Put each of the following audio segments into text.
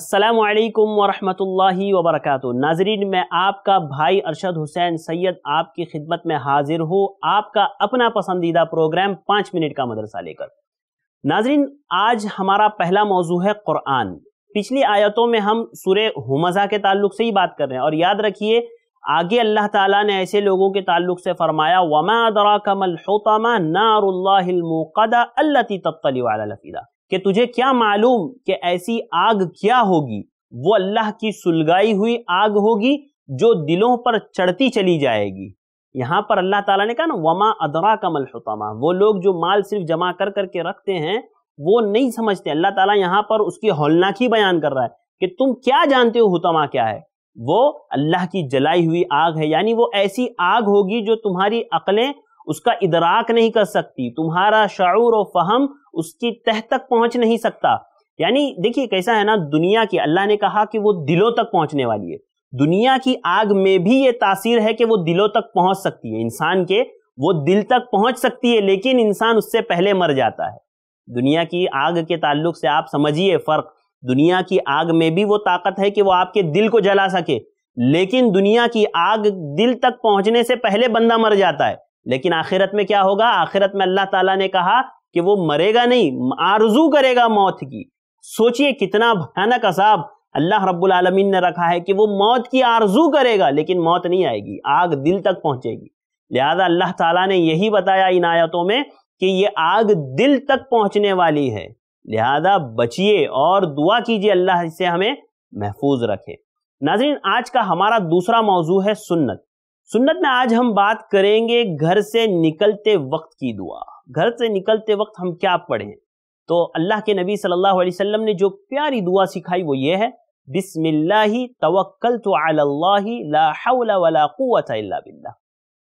असलकम वरहमल वबरक नाजरीन मैं आपका भाई अरशद हुसैन सैयद आपकी खिदमत में हाजिर हूँ आपका अपना पसंदीदा प्रोग्राम पाँच मिनट का मदरसा लेकर नाजरीन आज हमारा पहला मौजू है क़ुरान पिछली आयतों में हम सुर हमजा के ताल्लुक से ही बात कर रहे हैं और याद रखिए आगे अल्लाह ताला ने ऐसे लोगों के ताल्लुक से फरमाया वमा दरा कमल होतमा नारुल्लामुकदा अल्लती तत्तली कि तुझे क्या मालूम कि ऐसी आग क्या होगी वो अल्लाह की सुलगाई हुई आग होगी जो दिलों पर चढ़ती चली जाएगी यहाँ पर अल्लाह ताला ने कहा ना वमा अदरा कमल शुतमा वो लोग जो माल सिर्फ जमा कर करके रखते हैं वो नहीं समझते अल्लाह ताला यहाँ पर उसकी होलनाक ही बयान कर रहा है कि तुम क्या जानते हो हुतमा क्या है वो अल्लाह की जलाई हुई आग है यानी वो ऐसी आग होगी जो तुम्हारी अकलें उसका इदराक नहीं कर सकती तुम्हारा शूर व फहम उसकी तह तक पहुंच नहीं सकता यानी देखिए कैसा है ना दुनिया की अल्लाह ने कहा कि वो दिलों तक पहुंचने वाली है दुनिया की आग में भी ये तासीर है कि वो दिलों तक पहुंच सकती है इंसान के वो दिल तक पहुंच सकती है लेकिन इंसान उससे पहले मर जाता है दुनिया की आग के ताल्लुक से आप समझिए फ़र्क दुनिया की आग में भी वो ताकत है कि वो आपके दिल को जला सके लेकिन दुनिया की आग दिल तक पहुंचने से पहले बंदा मर जाता है लेकिन आखिरत में क्या होगा आखिरत में अल्लाह ताला ने कहा कि वो मरेगा नहीं आरजू करेगा मौत की सोचिए कितना भयानक असाब अल्लाह रब्बुल आलमीन ने रखा है कि वो मौत की आरजू करेगा लेकिन मौत नहीं आएगी आग दिल तक पहुंचेगी लिहाजा अल्लाह ताला ने यही बताया इन आयतों में कि ये आग दिल तक पहुंचने वाली है लिहाजा बचिए और दुआ कीजिए अल्लाह से हमें महफूज रखे नाजरीन आज का हमारा दूसरा मौजू है सुन्नत सुन्नत में आज हम बात करेंगे घर से निकलते वक्त की दुआ घर से निकलते वक्त हम क्या पढ़ें तो अल्लाह के नबी सल्लल्लाहु अलैहि वसल्लम ने जो प्यारी दुआ सिखाई वो ये है बिस्मिल्लाही तवक्कल तो ला हौला वला इल्ला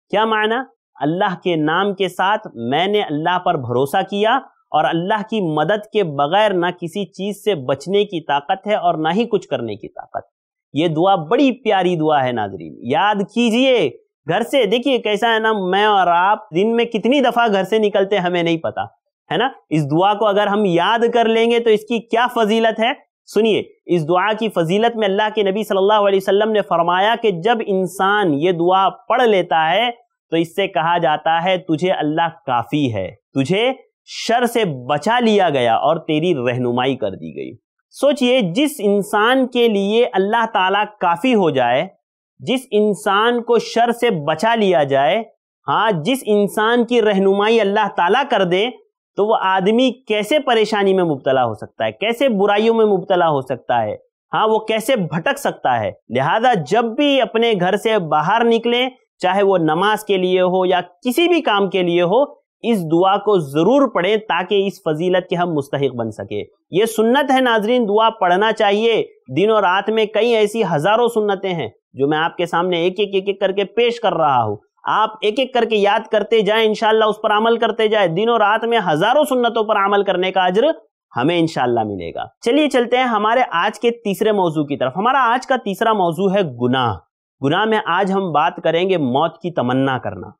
क्या माना अल्लाह के नाम के साथ मैंने अल्लाह पर भरोसा किया और अल्लाह की मदद के बगैर ना किसी चीज़ से बचने की ताकत है और ना ही कुछ करने की ताकत ये दुआ बड़ी प्यारी दुआ है नाजरीन याद कीजिए घर से देखिए कैसा है ना मैं और आप दिन में कितनी दफा घर से निकलते हमें नहीं पता है ना इस दुआ को अगर हम याद कर लेंगे तो इसकी क्या फजीलत है सुनिए इस दुआ की फजीलत में अल्लाह के नबी सल्लल्लाहु अलैहि वसल्लम ने फरमाया कि जब इंसान ये दुआ पढ़ लेता है तो इससे कहा जाता है तुझे अल्लाह काफ़ी है तुझे शर से बचा लिया गया और तेरी रहनुमाई कर दी गई सोचिए जिस इंसान के लिए अल्लाह ताला काफ़ी हो जाए जिस इंसान को शर से बचा लिया जाए हाँ जिस इंसान की रहनुमाई अल्लाह ताला कर दे तो वह आदमी कैसे परेशानी में मुबतला हो सकता है कैसे बुराइयों में मुबतला हो सकता है हाँ वो कैसे भटक सकता है लिहाजा जब भी अपने घर से बाहर निकले चाहे वो नमाज के लिए हो या किसी भी काम के लिए हो इस दुआ को ज़रूर पढ़ें ताकि इस फजीलत के हम मुस्तक बन सके ये सुन्नत है नाजरीन दुआ पढ़ना चाहिए दिन और रात में कई ऐसी हज़ारों सुन्नतें हैं जो मैं आपके सामने एक एक एक एक करके पेश कर रहा हूं आप एक एक करके याद करते जाए इनशाला उस पर अमल करते जाए दिनों रात में हजारों सुन्नतों पर अमल करने का अजर हमें इनशाला मिलेगा चलिए चलते हैं हमारे आज के तीसरे मौजू की तरफ हमारा आज का तीसरा मौजू है गुनाह गुनाह में आज हम बात करेंगे मौत की तमन्ना करना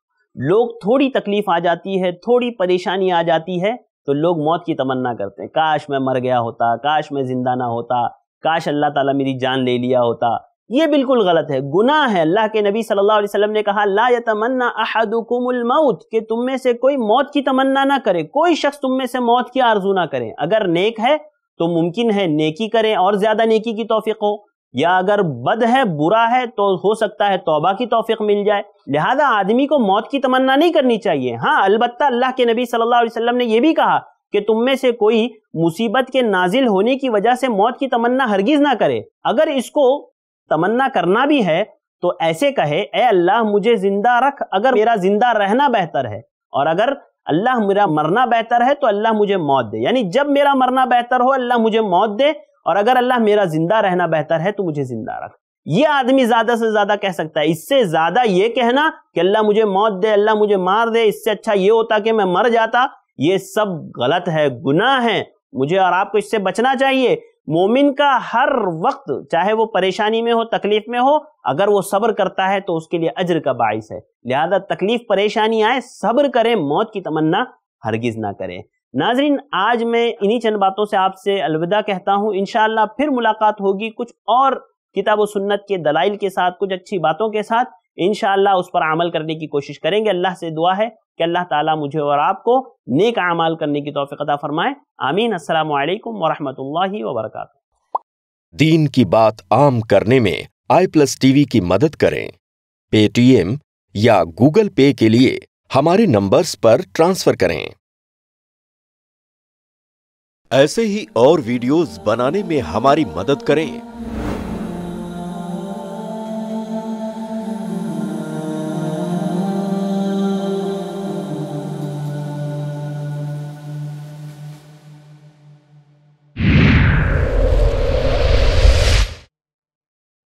लोग थोड़ी तकलीफ आ जाती है थोड़ी परेशानी आ जाती है तो लोग मौत की तमन्ना करते हैं काश मैं मर गया होता काश मैं जिंदा ना होता काश अल्लाह ताला मेरी जान ले लिया होता ये बिल्कुल गलत है गुना है अल्लाह के नबी सल्लल्लाहु अलैहि वसल्लम ने कहा ला यतमन्ना मौत कि तुम में से कोई मौत की तमन्ना ना करे कोई शख्स तुम में से मौत की आरजू ना करे अगर नेक है तो मुमकिन है नेकी करें और ज़्यादा नेकी की तोफ़ी हो या अगर बद है बुरा है तो हो सकता है तोबा की तोफ़ी मिल जाए लिहाजा आदमी को मौत की तमन्ना नहीं करनी चाहिए हाँ अलबत्ता अल्लाह के नबी सल्लल्लाहु अलैहि वसल्लम ने यह भी कहा कि तुम में से कोई मुसीबत के नाजिल होने की वजह से मौत की तमन्ना हरगिज ना करे अगर इसको तमन्ना करना भी है तो ऐसे कहे ए अल्लाह मुझे जिंदा रख अगर मेरा जिंदा रहना बेहतर है और अगर अल्लाह मेरा मरना बेहतर है तो अल्लाह मुझे मौत दे यानी जब मेरा मरना बेहतर हो अल्लाह मुझे मौत दे और अगर अल्लाह मेरा जिंदा रहना बेहतर है तो मुझे जिंदा रख ये आदमी ज्यादा से ज्यादा कह सकता है इससे ज्यादा ये कहना कि अल्लाह मुझे मौत दे अल्लाह मुझे मार दे इससे अच्छा ये होता कि मैं मर जाता ये सब गलत है गुनाह है मुझे और आपको इससे बचना चाहिए मोमिन का हर वक्त चाहे वो परेशानी में हो तकलीफ में हो अगर वो सब्र करता है तो उसके लिए अजर का बाइस है लिहाजा तकलीफ परेशानी आए सब्र करें मौत की तमन्ना हरगिज ना करें नाजरीन आज मैं इन्हीं चंद बातों से आपसे अलविदा कहता हूँ इन फिर मुलाकात होगी कुछ और किताब सुन्नत के दलाइल के साथ कुछ अच्छी बातों के साथ इन उस पर अमल करने की कोशिश करेंगे अल्लाह से दुआ है कि अल्लाह ताला मुझे और आपको नेक अमाल करने की तोफ़ता फ़रमाए आमीन असल वरम वबरक दीन की बात आम करने में आई प्लस टीवी की मदद करें पेटीएम या गूगल पे के लिए हमारे नंबर्स पर ट्रांसफर करें ऐसे ही और वीडियोस बनाने में हमारी मदद करें